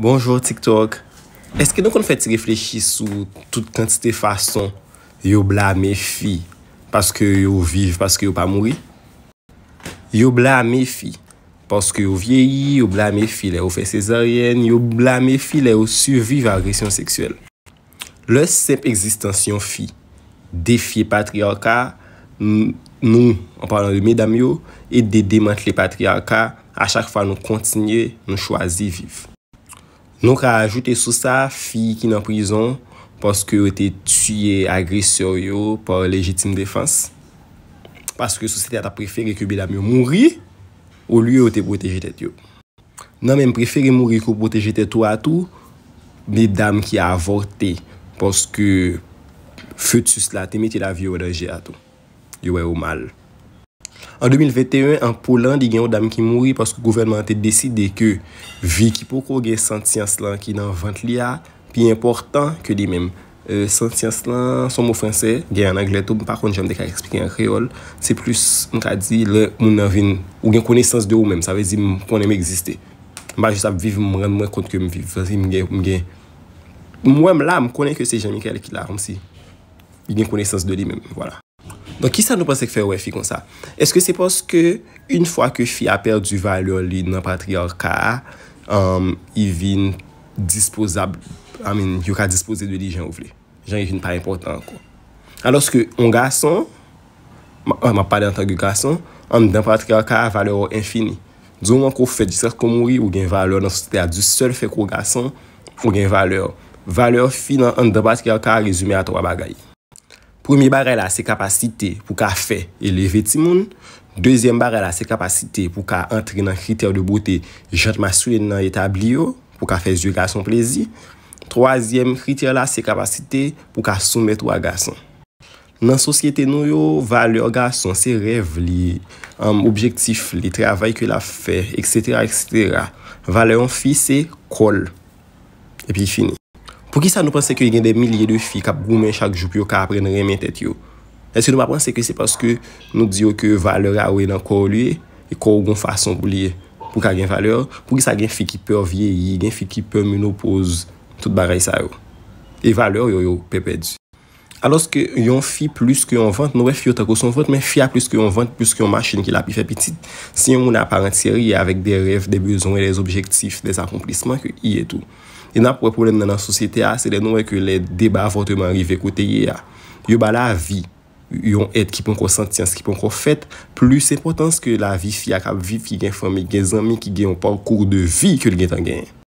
Bonjour TikTok, est-ce que donc on fait réfléchir sous toute quantité de façons yo blâme les filles parce que yo vivent parce que yo pas mourir? Yo blâme les filles parce que yo vieillis, yo blâme les filles les refais césariennes, yo blâme les filles les revivent à l'agression sexuelle. Le simple existence yon filles, des filles patriarca, nous, en parlant de mesdames yo, et des démantelés patriarca, à chaque fois nous continuons, nous choisissons vivre. Nou ka ajoute sou sa fi ki nan prizon poske ou te tuye agresyon yo por lejitim defans. Paske sou se te ata preferi ki ou bedam yo mouri ou lye ou te boteje tet yo. Nan men preferi mouri ki ou boteje tet yo ato, bedam ki avorte poske fe tu sla te meti la viyo wadaje ato. Yo wè ou mal. An 2021, an Poland, i gen yon dam ki mouri paske gouvernement te deside ke vi ki poko gen santians lan ki nan vant li a pi important ke di men. Euh, santians lan, son mou franse, gen an angletop par kont jen de ka eksplike an kreol se plus m ka di le moun avin ou gen konesans de ou men, sa vezi m konen me egziste. Ba jisab viv m rend mwen kont ke m viv vazi m gen, m gen m wèm la m konen ke se jen mi kel ki la ram si gen konesans de li men, wala. Don ki sa nou pensek fè wè fi kon sa? Eske se poske, un fwa ke fi apèr du valyo li nan patriyarka, yon vin dispouzab, amin, yon ka dispouzé de li jan ou vle. Jan yon vin pa important anko. Aloske, on gason, an ma pale anta ki gason, an nan patriyarka, valyo ou enfini. Dyon anko fè di sèk komori, ou gen valyo nan sotea du sèl fè kou gason, ou gen valyo. Valyo fi nan an nan patriyarka, rezume a to wabagayi. Proumi bare la se kapasite pou ka fe eleve ti moun. Dezyen bare la se kapasite pou ka entre nan kriter de bote jatma soule nan etabli yo pou ka fe zye gason plezi. Troasyen kriter la se kapasite pou ka soumet waga son. Nan sosyete nou yo, valyo gason se rev li objektif, li travay ke la fe, et cetera, et cetera. Valeon fi se kol. Epi fini. Pou ki sa nou panse ki yo gen de milye de fi kap goumen chak jup yo ka apren remen tet yo? E se nou ma panse ki yo se paske nou diyo ke yo valeur awe nan kou liye, e kou goun fason pou liye pou ka gen valeur, pou ki sa gen fi ki per vieyi, gen fi ki per menopoz, tout bagay sa yo. E valeur yo yo pepe diyo. Aloske yon fi plus ki yon vant, noue fi otakoson vant, men fi a plus ki yon vant, plus ki yon machin ki la pi fe pitit. Si yon moun aparente seri, yon avek de rev, de bezon, de objektif, de akomplisman ki yi etou. Yon e apwe problem nan an sosyete a, se den noue ki le deba vant ouman rive kote yi e a. Yo ba la vi, yon et ki pon ko sentyans, ki pon ko fet, plus se potans ki la vi fi a kap viv ki gen fami, gen zami, ki gen yon parkour de vi ki yon gen tangen.